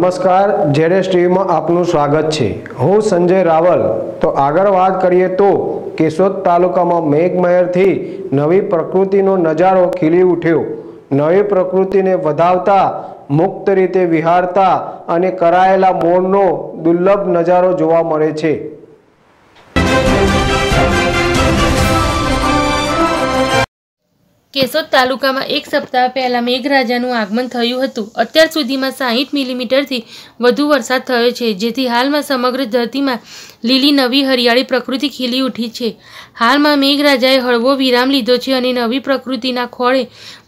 નમસ્કાર જેડેસ ટીવીમાં આપનું સ્વાગત છે હું સંજય રાવલ તો આગળ વાત કરીએ તો કેશોદ તાલુકામાં મેઘમહેરથી નવી પ્રકૃતિનો નજારો ખીલી ઉઠ્યો નવી પ્રકૃતિને વધાવતા મુક્ત રીતે વિહારતા અને કરાયેલા મોરનો દુર્લભ નજારો જોવા મળે છે કેશોદ તાલુકામાં એક સપ્તાહ પહેલાં મેઘરાજાનું આગમન થયું હતું અત્યાર સુધીમાં સાહીઠ મિલીમીટરથી વધુ વરસાદ થયો છે જેથી હાલમાં સમગ્ર ધરતીમાં લીલી નવી હરિયાળી પ્રકૃતિ ખીલી ઉઠી છે હાલમાં મેઘરાજાએ હળવો વિરામ લીધો છે અને નવી પ્રકૃતિના ખોળે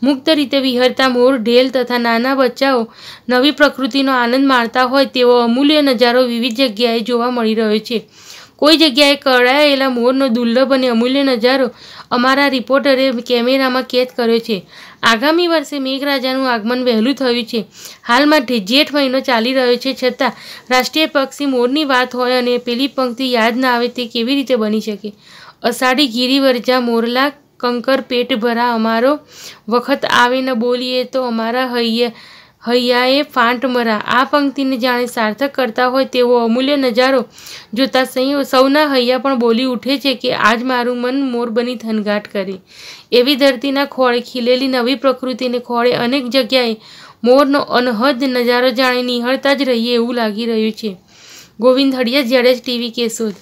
મુક્ત રીતે વિહરતા મોર ઢેલ તથા નાના બચ્ચાઓ નવી પ્રકૃતિનો આનંદ માણતા હોય તેવો અમૂલ્ય નજારો વિવિધ જગ્યાએ જોવા મળી રહ્યો છે કોઈ જગ્યાએ કળાયેલા મોરનો દુર્લભ અને અમૂલ્ય નજારો અમારા રિપોર્ટરે કેમેરામાં કેદ કર્યો છે આગામી વર્ષે મેઘરાજાનું આગમન વહેલું થયું છે હાલમાં જેઠ મહિનો ચાલી રહ્યો છે છતાં રાષ્ટ્રીય પક્ષી મોરની વાત હોય અને પેલી પંક્તિ યાદ ના આવે તે કેવી રીતે બની શકે અષાઢી ગિરિવર્જા મોરલા કંકર પેટ ભરા અમારો વખત આવે બોલીએ તો અમારા હૈયે હૈયાએ ફાંટ મરા આ પંક્તિને જાણે સાર્થક કરતા હોય તેવો અમૂલ્ય નજારો જોતા સંયો સૌના હૈયા પણ બોલી ઉઠે છે કે આજ મારું મન મોર બની થનગાટ કરે એવી ધરતીના ખોળે ખીલેલી નવી પ્રકૃતિને ખોળે અનેક જગ્યાએ મોરનો અનહદ નજારો જાણે નિહળતા જ રહીએ એવું લાગી રહ્યું છે ગોવિંદ હડિયા જ્યારે જ ટીવી કેશોદ